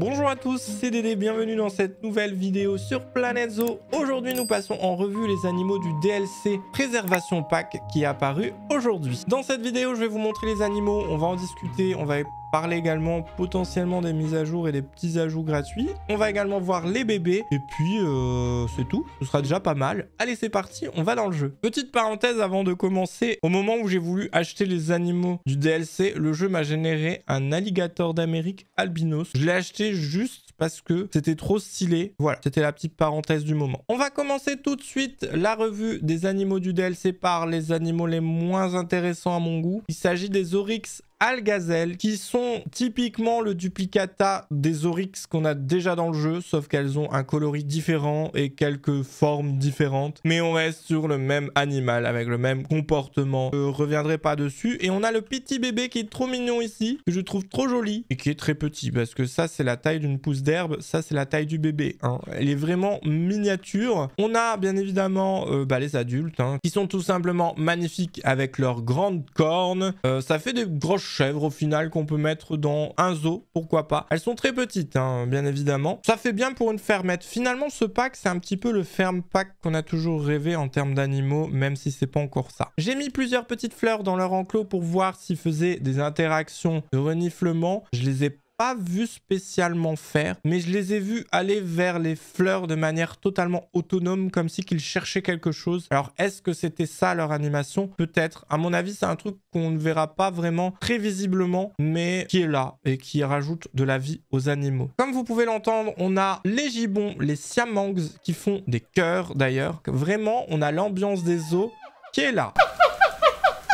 Bonjour à tous, c'est Dédé, bienvenue dans cette nouvelle vidéo sur Planète Zoo. Aujourd'hui, nous passons en revue les animaux du DLC Préservation Pack qui est apparu aujourd'hui. Dans cette vidéo, je vais vous montrer les animaux, on va en discuter, on va parler également potentiellement des mises à jour et des petits ajouts gratuits. On va également voir les bébés. Et puis, euh, c'est tout. Ce sera déjà pas mal. Allez, c'est parti, on va dans le jeu. Petite parenthèse avant de commencer. Au moment où j'ai voulu acheter les animaux du DLC, le jeu m'a généré un alligator d'Amérique albinos. Je l'ai acheté juste parce que c'était trop stylé. Voilà, c'était la petite parenthèse du moment. On va commencer tout de suite la revue des animaux du DLC par les animaux les moins intéressants à mon goût. Il s'agit des oryx gazelles qui sont typiquement le duplicata des Oryx qu'on a déjà dans le jeu, sauf qu'elles ont un coloris différent et quelques formes différentes. Mais on reste sur le même animal, avec le même comportement. Je reviendrai pas dessus. Et on a le petit bébé qui est trop mignon ici, que je trouve trop joli, et qui est très petit, parce que ça, c'est la taille d'une pousse d'herbe, ça, c'est la taille du bébé. Hein. Elle est vraiment miniature. On a, bien évidemment, euh, bah, les adultes, hein, qui sont tout simplement magnifiques avec leurs grandes cornes. Euh, ça fait des grosses chèvres au final qu'on peut mettre dans un zoo, pourquoi pas. Elles sont très petites, hein, bien évidemment. Ça fait bien pour une fermette. Finalement, ce pack, c'est un petit peu le ferme pack qu'on a toujours rêvé en termes d'animaux, même si c'est pas encore ça. J'ai mis plusieurs petites fleurs dans leur enclos pour voir s'ils faisaient des interactions de reniflement. Je les ai pas vu spécialement faire, mais je les ai vus aller vers les fleurs de manière totalement autonome, comme si qu'ils cherchaient quelque chose. Alors, est-ce que c'était ça leur animation Peut-être. À mon avis, c'est un truc qu'on ne verra pas vraiment très visiblement, mais qui est là et qui rajoute de la vie aux animaux. Comme vous pouvez l'entendre, on a les gibbons, les siamangs qui font des coeurs d'ailleurs. Vraiment, on a l'ambiance des eaux qui est là.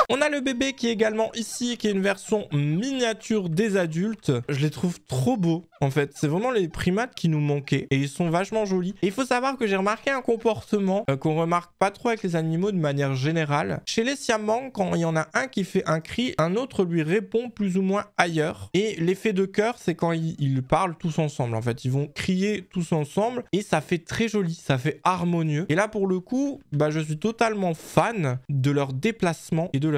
On a le bébé qui est également ici, qui est une version miniature des adultes. Je les trouve trop beaux, en fait. C'est vraiment les primates qui nous manquaient. Et ils sont vachement jolis. il faut savoir que j'ai remarqué un comportement euh, qu'on remarque pas trop avec les animaux de manière générale. Chez les siamangs, quand il y en a un qui fait un cri, un autre lui répond plus ou moins ailleurs. Et l'effet de cœur, c'est quand ils, parlent tous ensemble, en fait. Ils vont crier tous ensemble. Et ça fait très joli, ça fait harmonieux. Et là, pour le coup, bah, je suis totalement fan de leur déplacement et de leur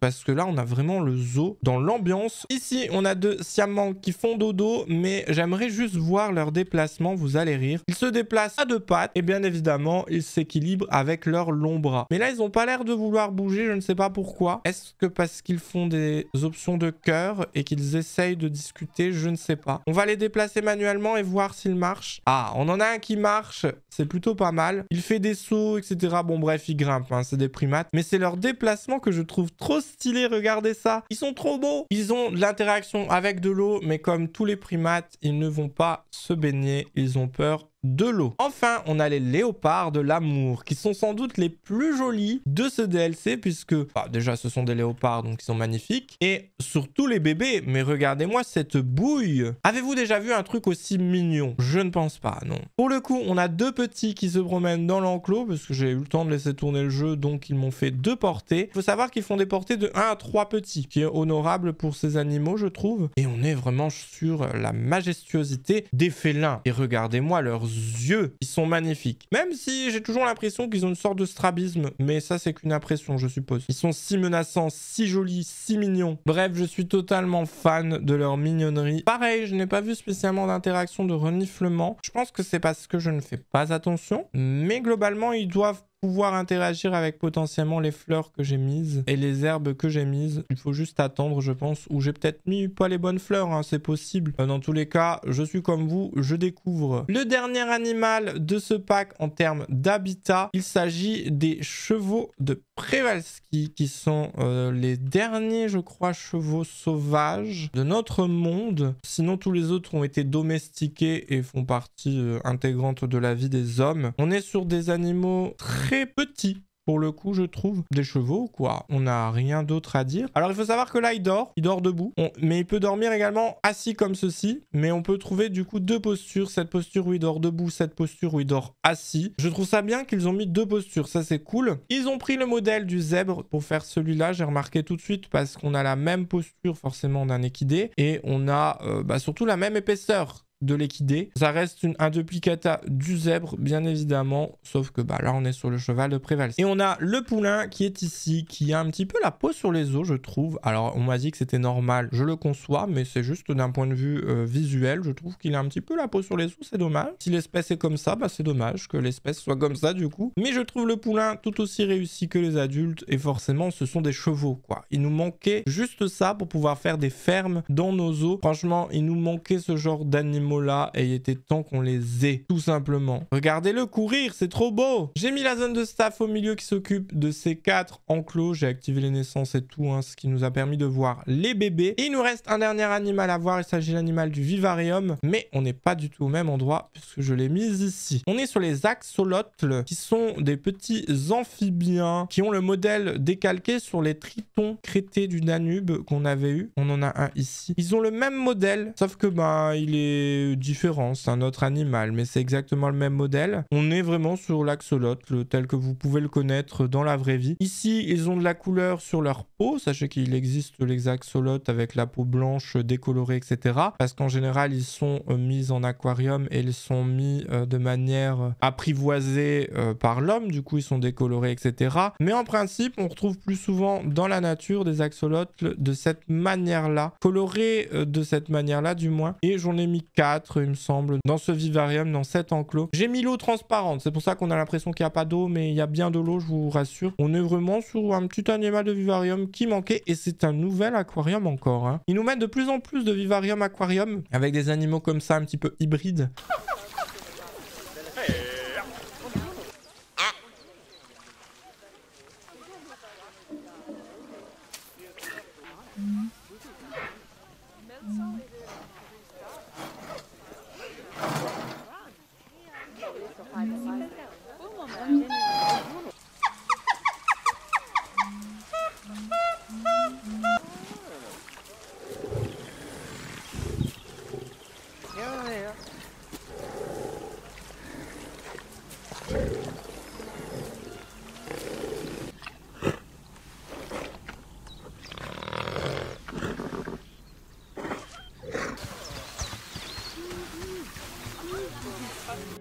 parce que là on a vraiment le zoo dans l'ambiance. Ici on a deux siamans qui font dodo mais j'aimerais juste voir leur déplacement, vous allez rire. Ils se déplacent à deux pattes et bien évidemment ils s'équilibrent avec leur longs bras. Mais là ils ont pas l'air de vouloir bouger, je ne sais pas pourquoi. Est-ce que parce qu'ils font des options de cœur et qu'ils essayent de discuter, je ne sais pas. On va les déplacer manuellement et voir s'ils marchent. Ah, on en a un qui marche, c'est plutôt pas mal. Il fait des sauts, etc. Bon bref, il grimpe, hein, c'est des primates. Mais c'est leur déplacement que je trouve trop stylé regardez ça. Ils sont trop beaux. Ils ont de l'interaction avec de l'eau, mais comme tous les primates, ils ne vont pas se baigner. Ils ont peur de l'eau. Enfin, on a les léopards de l'amour, qui sont sans doute les plus jolis de ce DLC, puisque bah, déjà ce sont des léopards, donc ils sont magnifiques, et surtout les bébés, mais regardez-moi cette bouille. Avez-vous déjà vu un truc aussi mignon Je ne pense pas, non. Pour le coup, on a deux petits qui se promènent dans l'enclos, parce que j'ai eu le temps de laisser tourner le jeu, donc ils m'ont fait deux portées. Il faut savoir qu'ils font des portées de 1 à 3 petits, qui est honorable pour ces animaux, je trouve, et on est vraiment sur la majestuosité des félins. Et regardez-moi leurs yeux. Ils sont magnifiques. Même si j'ai toujours l'impression qu'ils ont une sorte de strabisme, mais ça c'est qu'une impression, je suppose. Ils sont si menaçants, si jolis, si mignons. Bref, je suis totalement fan de leur mignonnerie. Pareil, je n'ai pas vu spécialement d'interaction de reniflement. Je pense que c'est parce que je ne fais pas attention, mais globalement, ils doivent pouvoir interagir avec potentiellement les fleurs que j'ai mises et les herbes que j'ai mises. Il faut juste attendre, je pense, ou j'ai peut-être mis pas les bonnes fleurs, hein, c'est possible. Euh, dans tous les cas, je suis comme vous, je découvre. Le dernier animal de ce pack en termes d'habitat, il s'agit des chevaux de Przewalski, qui sont euh, les derniers, je crois, chevaux sauvages de notre monde. Sinon, tous les autres ont été domestiqués et font partie euh, intégrante de la vie des hommes. On est sur des animaux très très petit pour le coup, je trouve, des chevaux, quoi. On n'a rien d'autre à dire. Alors, il faut savoir que là, il dort. Il dort debout. Mais il peut dormir également assis comme ceci. Mais on peut trouver, du coup, deux postures. Cette posture où il dort debout, cette posture où il dort assis. Je trouve ça bien qu'ils ont mis deux postures. Ça, c'est cool. Ils ont pris le modèle du zèbre pour faire celui-là. J'ai remarqué tout de suite parce qu'on a la même posture, forcément, d'un équidé. Et on a euh, bah, surtout la même épaisseur de l'équidé. Ça reste un duplicata du zèbre, bien évidemment, sauf que bah, là, on est sur le cheval de Préval. Et on a le poulain qui est ici, qui a un petit peu la peau sur les os, je trouve. Alors, on m'a dit que c'était normal, je le conçois, mais c'est juste d'un point de vue euh, visuel, je trouve qu'il a un petit peu la peau sur les os, c'est dommage. Si l'espèce est comme ça, bah, c'est dommage que l'espèce soit comme ça, du coup. Mais je trouve le poulain tout aussi réussi que les adultes, et forcément, ce sont des chevaux, quoi. Il nous manquait juste ça pour pouvoir faire des fermes dans nos os Franchement, il nous manquait ce genre d'animaux là et il était temps qu'on les ait, tout simplement. Regardez-le courir, c'est trop beau J'ai mis la zone de staff au milieu qui s'occupe de ces quatre enclos. J'ai activé les naissances et tout, hein, ce qui nous a permis de voir les bébés. Et il nous reste un dernier animal à voir, il s'agit de l'animal du vivarium, mais on n'est pas du tout au même endroit puisque je l'ai mis ici. On est sur les axolotls qui sont des petits amphibiens qui ont le modèle décalqué sur les tritons crétés du Danube qu'on avait eu. On en a un ici. Ils ont le même modèle, sauf que ben il est Différence, différent, c'est un autre animal, mais c'est exactement le même modèle. On est vraiment sur l'axolotl, tel que vous pouvez le connaître dans la vraie vie. Ici, ils ont de la couleur sur leur peau, sachez qu'il existe les axolotes avec la peau blanche décolorée, etc. Parce qu'en général, ils sont euh, mis en aquarium et ils sont mis euh, de manière euh, apprivoisée par l'homme, du coup ils sont décolorés, etc. Mais en principe, on retrouve plus souvent dans la nature des axolotls de cette manière-là, colorés de cette manière-là du moins. Et j'en ai mis quatre il me semble, dans ce vivarium, dans cet enclos. J'ai mis l'eau transparente, c'est pour ça qu'on a l'impression qu'il n'y a pas d'eau, mais il y a bien de l'eau, je vous rassure. On est vraiment sur un petit animal de vivarium qui manquait, et c'est un nouvel aquarium encore. Hein. Il Ils nous mettent de plus en plus de vivarium aquarium, avec des animaux comme ça, un petit peu hybrides.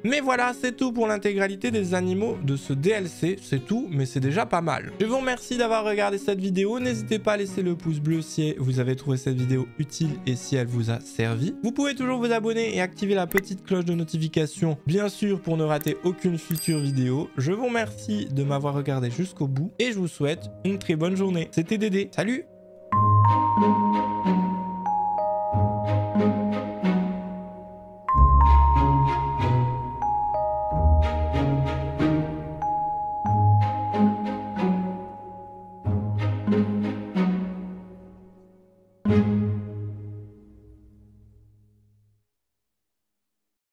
Mais voilà, c'est tout pour l'intégralité des animaux de ce DLC. C'est tout, mais c'est déjà pas mal. Je vous remercie d'avoir regardé cette vidéo. N'hésitez pas à laisser le pouce bleu si vous avez trouvé cette vidéo utile et si elle vous a servi. Vous pouvez toujours vous abonner et activer la petite cloche de notification, bien sûr, pour ne rater aucune future vidéo. Je vous remercie de m'avoir regardé jusqu'au bout et je vous souhaite une très bonne journée. C'était Dédé. Salut